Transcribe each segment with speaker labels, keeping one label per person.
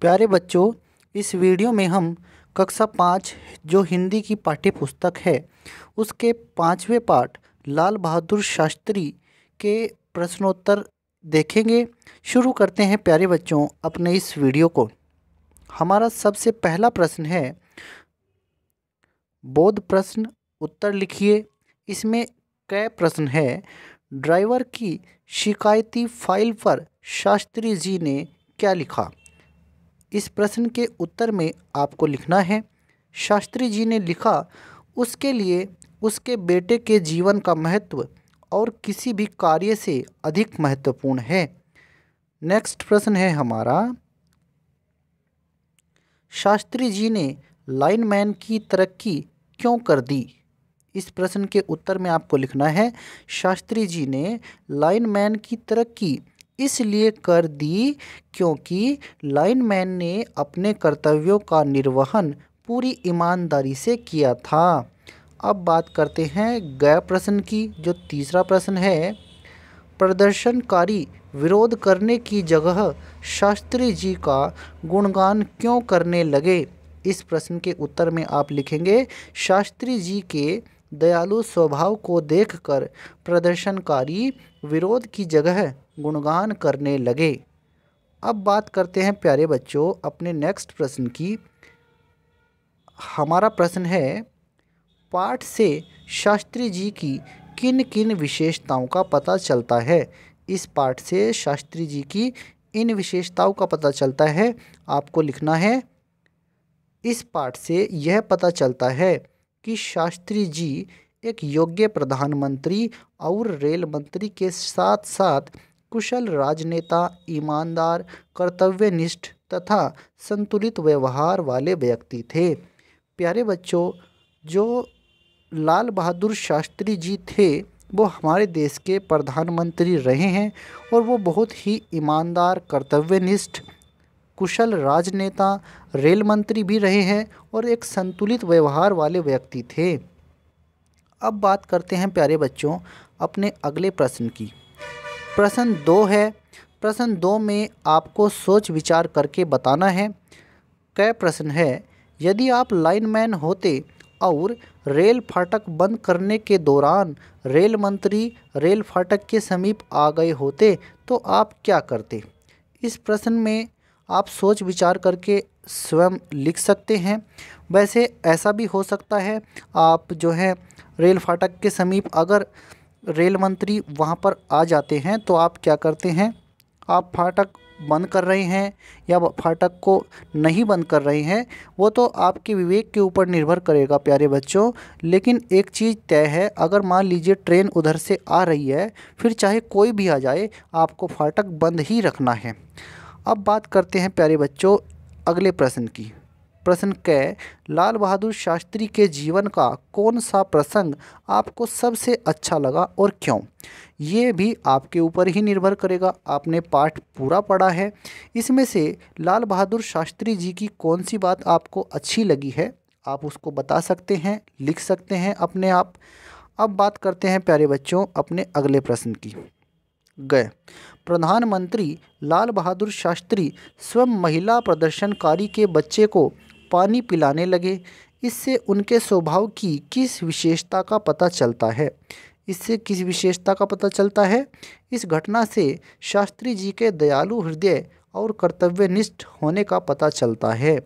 Speaker 1: प्यारे बच्चों इस वीडियो में हम कक्षा पाँच जो हिंदी की पाठ्य पुस्तक है उसके पाँचवें पाठ लाल बहादुर शास्त्री के प्रश्नोत्तर देखेंगे शुरू करते हैं प्यारे बच्चों अपने इस वीडियो को हमारा सबसे पहला प्रश्न है बोध प्रश्न उत्तर लिखिए इसमें कै प्रश्न है ड्राइवर की शिकायती फाइल पर शास्त्री जी ने क्या लिखा इस प्रश्न के उत्तर में आपको लिखना है शास्त्री जी ने लिखा उसके लिए उसके बेटे के जीवन का महत्व और किसी भी कार्य से अधिक महत्वपूर्ण है नेक्स्ट प्रश्न है हमारा शास्त्री जी ने लाइनमैन की तरक्की क्यों कर दी इस प्रश्न के उत्तर में आपको लिखना है शास्त्री जी ने लाइनमैन की तरक्की इसलिए कर दी क्योंकि लाइनमैन ने अपने कर्तव्यों का निर्वहन पूरी ईमानदारी से किया था अब बात करते हैं गय प्रश्न की जो तीसरा प्रश्न है प्रदर्शनकारी विरोध करने की जगह शास्त्री जी का गुणगान क्यों करने लगे इस प्रश्न के उत्तर में आप लिखेंगे शास्त्री जी के दयालु स्वभाव को देखकर प्रदर्शनकारी विरोध की जगह गुणगान करने लगे अब बात करते हैं प्यारे बच्चों अपने नेक्स्ट प्रश्न की हमारा प्रश्न है पाठ से शास्त्री जी की किन किन विशेषताओं का पता चलता है इस पाठ से शास्त्री जी की इन विशेषताओं का पता चलता है आपको लिखना है इस पाठ से यह पता चलता है कि शास्त्री जी एक योग्य प्रधानमंत्री और रेल मंत्री के साथ साथ कुशल राजनेता ईमानदार कर्तव्यनिष्ठ तथा संतुलित व्यवहार वाले व्यक्ति थे प्यारे बच्चों जो लाल बहादुर शास्त्री जी थे वो हमारे देश के प्रधानमंत्री रहे हैं और वो बहुत ही ईमानदार कर्तव्यनिष्ठ कुशल राजनेता रेल मंत्री भी रहे हैं और एक संतुलित व्यवहार वाले व्यक्ति थे अब बात करते हैं प्यारे बच्चों अपने अगले प्रश्न की प्रश्न दो है प्रश्न दो में आपको सोच विचार करके बताना है क्या प्रश्न है यदि आप लाइनमैन होते और रेल फाटक बंद करने के दौरान रेल मंत्री रेल फाटक के समीप आ गए होते तो आप क्या करते इस प्रश्न में आप सोच विचार करके स्वयं लिख सकते हैं वैसे ऐसा भी हो सकता है आप जो है रेल फाटक के समीप अगर रेल मंत्री वहाँ पर आ जाते हैं तो आप क्या करते हैं आप फाटक बंद कर रहे हैं या फाटक को नहीं बंद कर रहे हैं वो तो आपके विवेक के ऊपर निर्भर करेगा प्यारे बच्चों लेकिन एक चीज़ तय है अगर मान लीजिए ट्रेन उधर से आ रही है फिर चाहे कोई भी आ जाए आपको फाटक बंद ही रखना है अब बात करते हैं प्यारे बच्चों अगले प्रश्न की प्रश्न क लाल बहादुर शास्त्री के जीवन का कौन सा प्रसंग आपको सबसे अच्छा लगा और क्यों ये भी आपके ऊपर ही निर्भर करेगा आपने पाठ पूरा पढ़ा है इसमें से लाल बहादुर शास्त्री जी की कौन सी बात आपको अच्छी लगी है आप उसको बता सकते हैं लिख सकते हैं अपने आप अब बात करते हैं प्यारे बच्चों अपने अगले प्रश्न की गए प्रधानमंत्री लाल बहादुर शास्त्री स्वयं महिला प्रदर्शनकारी के बच्चे को पानी पिलाने लगे इससे उनके स्वभाव की किस विशेषता का पता चलता है इससे किस विशेषता का पता चलता है इस घटना से शास्त्री जी के दयालु हृदय और कर्तव्यनिष्ठ होने का पता चलता है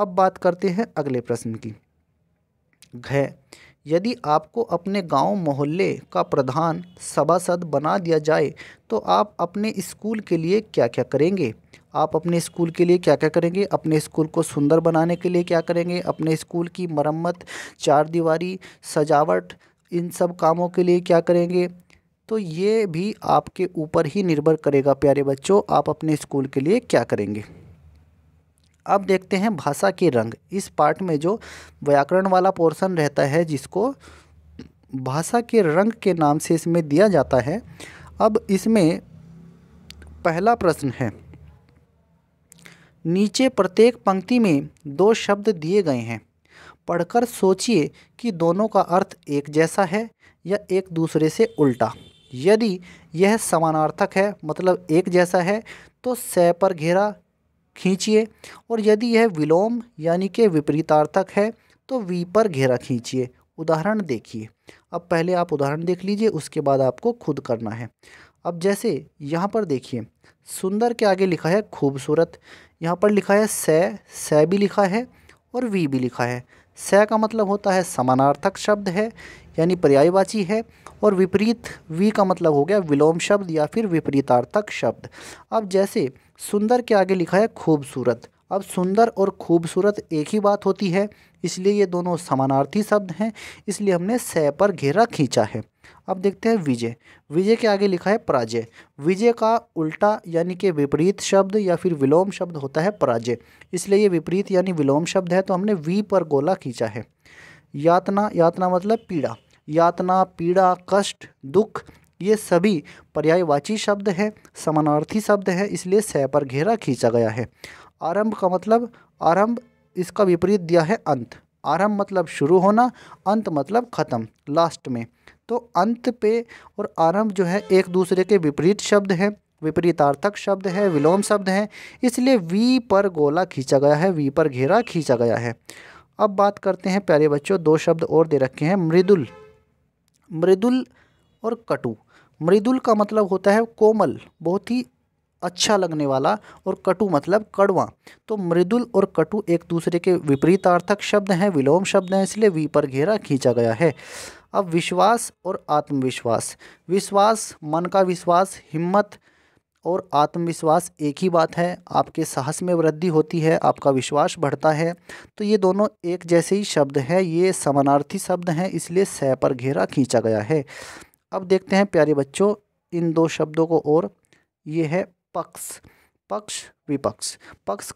Speaker 1: अब बात करते हैं अगले प्रश्न की घय यदि आपको अपने गांव मोहल्ले का प्रधान सभासद बना दिया जाए तो आप अपने स्कूल के लिए क्या क्या करेंगे आप अपने स्कूल के लिए क्या क्या करेंगे अपने स्कूल को सुंदर बनाने के लिए क्या करेंगे अपने स्कूल की मरम्मत चार दीवारी सजावट इन सब कामों के लिए क्या करेंगे तो ये भी आपके ऊपर ही निर्भर करेगा प्यारे बच्चों आप अपने स्कूल के लिए क्या करेंगे अब देखते हैं भाषा के रंग इस पार्ट में जो व्याकरण वाला पोर्शन रहता है जिसको भाषा के रंग के नाम से इसमें दिया जाता है अब इसमें पहला प्रश्न है नीचे प्रत्येक पंक्ति में दो शब्द दिए गए हैं पढ़कर सोचिए कि दोनों का अर्थ एक जैसा है या एक दूसरे से उल्टा यदि यह समानार्थक है मतलब एक जैसा है तो स पर घेरा खींचिए और यदि यह विलोम यानी कि विपरीतार्थक है तो वी पर घेरा खींचिए उदाहरण देखिए अब पहले आप उदाहरण देख लीजिए उसके बाद आपको खुद करना है अब जैसे यहाँ पर देखिए सुंदर के आगे लिखा है खूबसूरत यहाँ पर लिखा है सै सै भी लिखा है और वी भी लिखा है स का मतलब होता है समानार्थक शब्द है यानी पर्यायवाची है और विपरीत वी का मतलब हो गया विलोम शब्द या फिर विपरीतार्थक शब्द अब जैसे सुंदर के आगे लिखा है खूबसूरत अब सुंदर और खूबसूरत एक ही बात होती है इसलिए ये दोनों समानार्थी शब्द हैं इसलिए हमने सह पर घेरा खींचा है अब देखते हैं विजय विजय के आगे लिखा है पराजय विजय का उल्टा यानी कि विपरीत शब्द या फिर विलोम शब्द होता है पराजय इसलिए ये विपरीत यानी विलोम शब्द है तो हमने वी पर गोला खींचा है यातना यातना मतलब पीड़ा यातना पीड़ा कष्ट दुख ये सभी पर्यायवाची शब्द हैं समानार्थी शब्द हैं इसलिए सह पर घेरा खींचा गया है आरंभ का मतलब आरंभ इसका विपरीत दिया है अंत आरंभ मतलब शुरू होना अंत मतलब ख़त्म लास्ट में तो अंत पे और आरंभ जो है एक दूसरे के विपरीत शब्द है विपरीतार्थक शब्द है विलोम शब्द है इसलिए वी पर गोला खींचा गया है वी पर घेरा खींचा गया है अब बात करते हैं प्यारे बच्चों दो शब्द और दे रखे हैं मृदुल मृदुल और कटु मृदुल का मतलब होता है कोमल बहुत ही अच्छा लगने वाला और कटु मतलब कड़वा तो मृदुल और कटु एक दूसरे के विपरीतार्थक शब्द हैं विलोम शब्द हैं इसलिए वी पर घेरा खींचा गया है अब विश्वास और आत्मविश्वास विश्वास मन का विश्वास हिम्मत और आत्मविश्वास एक ही बात है आपके साहस में वृद्धि होती है आपका विश्वास बढ़ता है तो ये दोनों एक जैसे ही शब्द हैं ये समानार्थी शब्द हैं इसलिए सह पर घेरा खींचा गया है अब देखते हैं प्यारे बच्चों इन दो शब्दों को और ये है पक्ष पक्ष विपक्ष पक्ष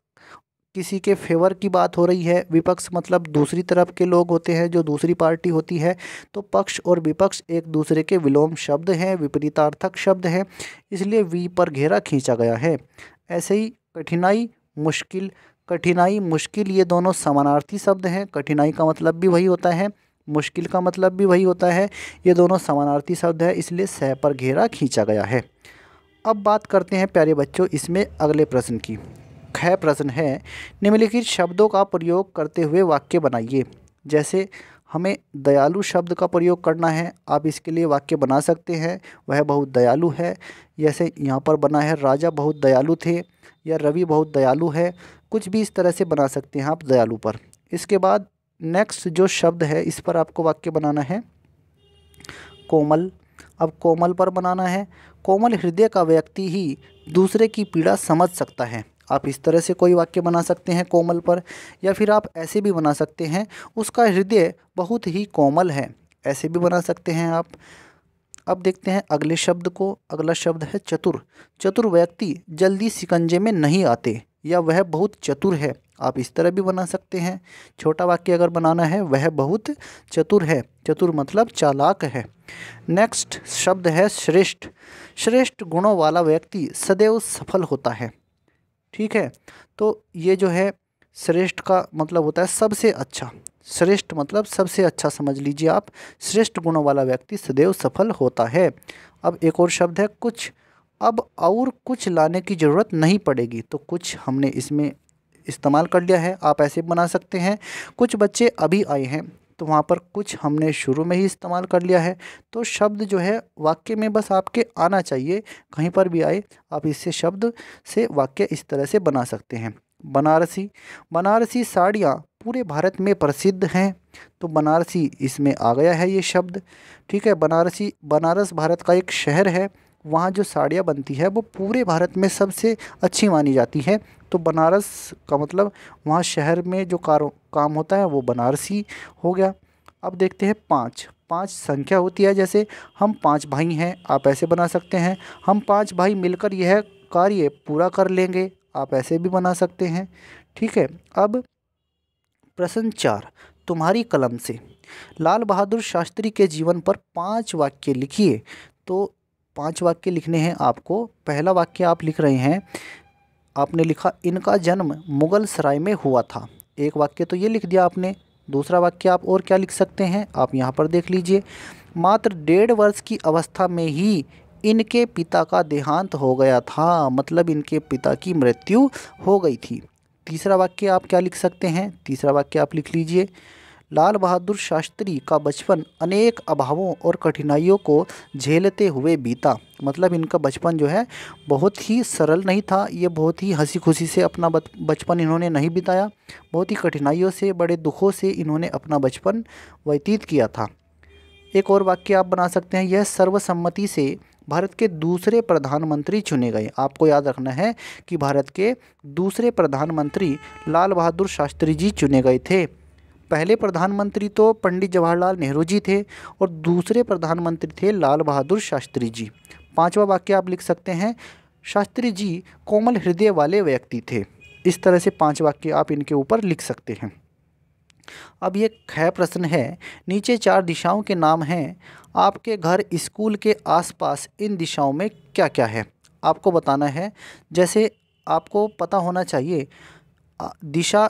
Speaker 1: किसी के फेवर की बात हो रही है विपक्ष मतलब दूसरी तरफ के लोग होते हैं जो दूसरी पार्टी होती है तो पक्ष और विपक्ष एक दूसरे के विलोम शब्द हैं विपरीतार्थक शब्द हैं इसलिए वी पर घेरा खींचा गया है ऐसे ही कठिनाई मुश्किल कठिनाई मुश्किल ये दोनों समानार्थी शब्द हैं कठिनाई का मतलब भी वही होता है मुश्किल का मतलब भी वही होता है ये दोनों समानार्थी शब्द है इसलिए सह पर घेरा खींचा गया है अब बात करते हैं प्यारे बच्चों इसमें अगले प्रश्न की खय प्रश्न है निम्नलिखित शब्दों का प्रयोग करते हुए वाक्य बनाइए जैसे हमें दयालु शब्द का प्रयोग करना है आप इसके लिए वाक्य बना सकते हैं वह बहुत दयालु है जैसे यहाँ पर बना है राजा बहुत दयालु थे या रवि बहुत दयालु है कुछ भी इस तरह से बना सकते हैं आप दयालु पर इसके बाद नेक्स्ट जो शब्द है इस पर आपको वाक्य बनाना है कोमल अब कोमल पर बनाना है कोमल हृदय का व्यक्ति ही दूसरे की पीड़ा समझ सकता है आप इस तरह से कोई वाक्य बना सकते हैं कोमल पर या फिर आप ऐसे भी बना सकते हैं उसका हृदय बहुत ही कोमल है ऐसे भी बना सकते हैं आप अब देखते हैं अगले शब्द को अगला शब्द है चतुर चतुर व्यक्ति जल्दी सिकंजे में नहीं आते या वह बहुत चतुर है आप इस तरह भी बना सकते हैं छोटा वाक्य अगर बनाना है वह बहुत चतुर है चतुर मतलब चालाक है नेक्स्ट शब्द है श्रेष्ठ श्रेष्ठ गुणों वाला व्यक्ति सदैव सफल होता है ठीक है तो ये जो है श्रेष्ठ का मतलब होता है सबसे अच्छा श्रेष्ठ मतलब सबसे अच्छा समझ लीजिए आप श्रेष्ठ गुणों वाला व्यक्ति सदैव सफल होता है अब एक और शब्द है कुछ अब और कुछ लाने की ज़रूरत नहीं पड़ेगी तो कुछ हमने इसमें इस्तेमाल कर लिया है आप ऐसे बना सकते हैं कुछ बच्चे अभी आए हैं तो वहाँ पर कुछ हमने शुरू में ही इस्तेमाल कर लिया है तो शब्द जो है वाक्य में बस आपके आना चाहिए कहीं पर भी आए आप इससे शब्द से वाक्य इस तरह से बना सकते हैं बनारसी बनारसी साड़ियाँ पूरे भारत में प्रसिद्ध हैं तो बनारसी इसमें आ गया है ये शब्द ठीक है बनारसी बनारस भारत का एक शहर है वहाँ जो साड़ियाँ बनती है वो पूरे भारत में सबसे अच्छी मानी जाती है तो बनारस का मतलब वहाँ शहर में जो कारो काम होता है वो बनारसी हो गया अब देखते हैं पाँच पाँच संख्या होती है जैसे हम पाँच भाई हैं आप ऐसे बना सकते हैं हम पाँच भाई मिलकर यह कार्य पूरा कर लेंगे आप ऐसे भी बना सकते हैं ठीक है अब प्रश्न चार तुम्हारी कलम से लाल बहादुर शास्त्री के जीवन पर पांच वाक्य लिखिए तो पांच वाक्य लिखने हैं आपको पहला वाक्य आप लिख रहे हैं आपने लिखा इनका जन्म मुगल सराय में हुआ था एक वाक्य तो ये लिख दिया आपने दूसरा वाक्य आप और क्या लिख सकते हैं आप यहाँ पर देख लीजिए मात्र डेढ़ वर्ष की अवस्था में ही इनके पिता का देहांत हो गया था मतलब इनके पिता की मृत्यु हो गई थी तीसरा वाक्य आप क्या लिख सकते हैं तीसरा वाक्य आप लिख लीजिए लाल बहादुर शास्त्री का बचपन अनेक अभावों और कठिनाइयों को झेलते हुए बीता मतलब इनका बचपन जो है बहुत ही सरल नहीं था ये बहुत ही हंसी खुशी से अपना बचपन इन्होंने नहीं बिताया बहुत ही कठिनाइयों से बड़े दुखों से इन्होंने अपना बचपन व्यतीत किया था एक और वाक्य आप बना सकते हैं यह सर्वसम्मति से भारत के दूसरे प्रधानमंत्री चुने गए आपको याद रखना है कि भारत के दूसरे प्रधानमंत्री लाल बहादुर शास्त्री जी चुने गए थे पहले प्रधानमंत्री तो पंडित जवाहरलाल नेहरू जी थे और दूसरे प्रधानमंत्री थे लाल बहादुर शास्त्री जी पांचवा वाक्य आप लिख सकते हैं शास्त्री जी कोमल हृदय वाले व्यक्ति थे इस तरह से पांच वाक्य आप इनके ऊपर लिख सकते हैं अब ये खै प्रश्न है नीचे चार दिशाओं के नाम हैं आपके घर स्कूल के आसपास इन दिशाओं में क्या क्या है आपको बताना है जैसे आपको पता होना चाहिए दिशा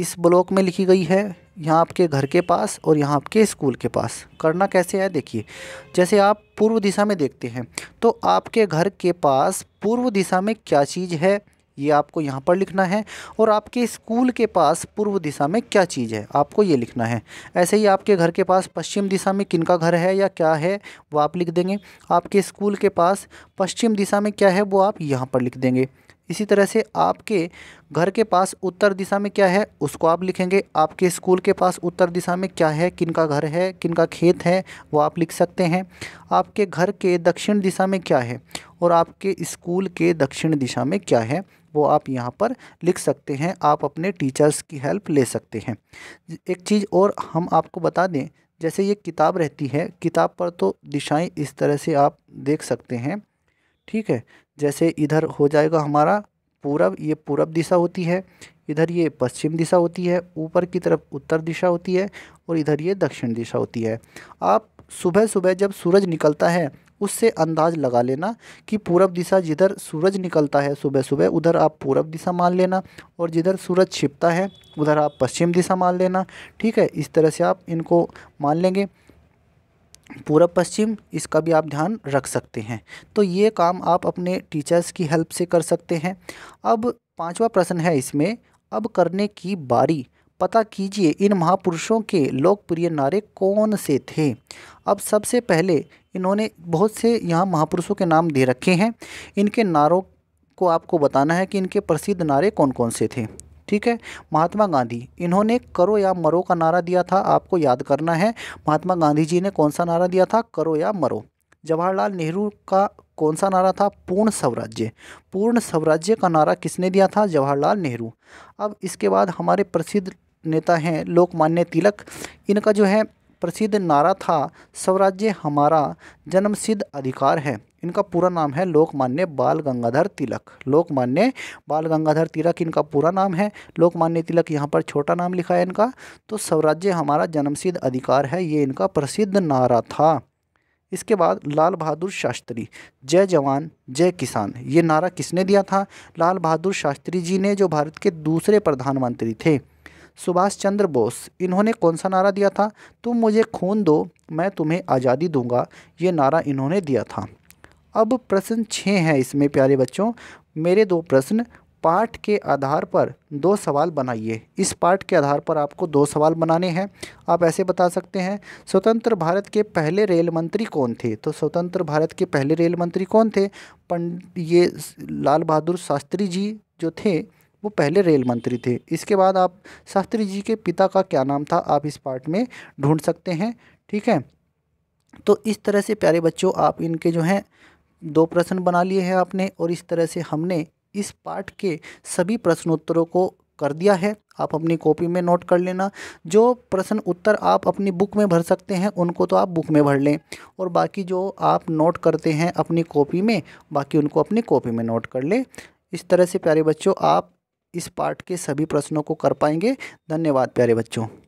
Speaker 1: इस ब्लॉक में लिखी गई है यहाँ आपके घर के पास और यहाँ आपके स्कूल के पास करना कैसे है देखिए जैसे आप पूर्व दिशा में देखते हैं तो आपके घर के पास पूर्व दिशा में क्या चीज़ है ये आपको यहाँ पर लिखना है और आपके स्कूल के पास पूर्व दिशा में क्या चीज़ है आपको ये लिखना है ऐसे ही आपके घर के पास पश्चिम दिशा में किन का घर है या क्या है वो आप लिख देंगे आपके स्कूल के पास पश्चिम दिशा में क्या है वो आप यहाँ पर लिख देंगे इसी तरह से आपके घर के पास उत्तर दिशा में क्या है उसको आप लिखेंगे आपके स्कूल के पास उत्तर दिशा में क्या है किन का घर है किन का खेत है वो आप लिख सकते हैं आपके घर के दक्षिण दिशा में क्या है और आपके स्कूल के दक्षिण दिशा में क्या है वो आप यहाँ पर लिख सकते हैं आप अपने टीचर्स की हेल्प ले सकते हैं एक चीज़ और हम आपको बता दें जैसे ये किताब रहती है किताब पर तो दिशाएँ इस तरह से आप देख सकते हैं ठीक है जैसे इधर हो जाएगा हमारा पूरब ये पूरब दिशा होती है इधर ये पश्चिम दिशा होती है ऊपर की तरफ उत्तर दिशा होती है और इधर ये दक्षिण दिशा होती है आप सुबह सुबह जब सूरज निकलता है उससे अंदाज लगा लेना कि पूरब दिशा जिधर सूरज निकलता है सुबह सुबह उधर आप पूरब दिशा मान लेना और जिधर सूरज छिपता है उधर आप पश्चिम दिशा मान लेना ठीक है इस तरह से आप इनको मान लेंगे पूरब पश्चिम इसका भी आप ध्यान रख सकते हैं तो ये काम आप अपने टीचर्स की हेल्प से कर सकते हैं अब पांचवा प्रश्न है इसमें अब करने की बारी पता कीजिए इन महापुरुषों के लोकप्रिय नारे कौन से थे अब सबसे पहले इन्होंने बहुत से यहाँ महापुरुषों के नाम दे रखे हैं इनके नारों को आपको बताना है कि इनके प्रसिद्ध नारे कौन कौन से थे ठीक है महात्मा गांधी इन्होंने करो या मरो का नारा दिया था आपको याद करना है महात्मा गांधी जी ने कौन सा नारा दिया था करो या मरो जवाहरलाल नेहरू का कौन सा नारा था पूर्ण स्वराज्य पूर्ण स्वराज्य का नारा किसने दिया था जवाहरलाल नेहरू अब इसके बाद हमारे प्रसिद्ध नेता हैं लोकमान्य तिलक इनका जो है प्रसिद्ध नारा था स्वराज्य हमारा जन्मसिद्ध अधिकार है इनका पूरा नाम है लोकमान्य बाल गंगाधर तिलक लोकमान्य बाल गंगाधर तिलक इनका पूरा नाम है लोकमान्य तिलक यहाँ पर छोटा नाम लिखा है इनका तो स्वराज्य हमारा जन्मसिद्ध अधिकार है ये इनका प्रसिद्ध नारा था इसके बाद लाल बहादुर शास्त्री जय जवान जय किसान ये नारा किसने दिया था लाल बहादुर शास्त्री जी ने जो भारत के दूसरे प्रधानमंत्री थे सुभाष चंद्र बोस इन्होंने कौन सा नारा दिया था तुम मुझे खून दो मैं तुम्हें आज़ादी दूंगा ये नारा इन्होंने दिया था अब प्रश्न छः है इसमें प्यारे बच्चों मेरे दो प्रश्न पाठ के आधार पर दो सवाल बनाइए इस पाठ के आधार पर आपको दो सवाल बनाने हैं आप ऐसे बता सकते हैं स्वतंत्र भारत के पहले रेल मंत्री कौन थे तो स्वतंत्र भारत के पहले रेल मंत्री कौन थे पंड ये लाल बहादुर शास्त्री जी जो थे वो पहले रेल मंत्री थे इसके बाद आप शास्त्री जी के पिता का क्या नाम था आप इस पार्ट में ढूंढ सकते हैं ठीक है तो इस तरह से प्यारे बच्चों आप इनके जो हैं दो प्रश्न बना लिए हैं आपने और इस तरह से हमने इस पार्ट के सभी प्रश्नोत्तरों को कर दिया है आप अपनी कॉपी में नोट कर लेना जो प्रश्न उत्तर आप अपनी बुक में भर सकते हैं उनको तो आप बुक में भर लें और बाकी जो आप नोट करते हैं अपनी कॉपी में बाकी उनको अपनी कॉपी में नोट कर लें इस तरह से प्यारे बच्चों आप इस पार्ट के सभी प्रश्नों को कर पाएंगे धन्यवाद प्यारे बच्चों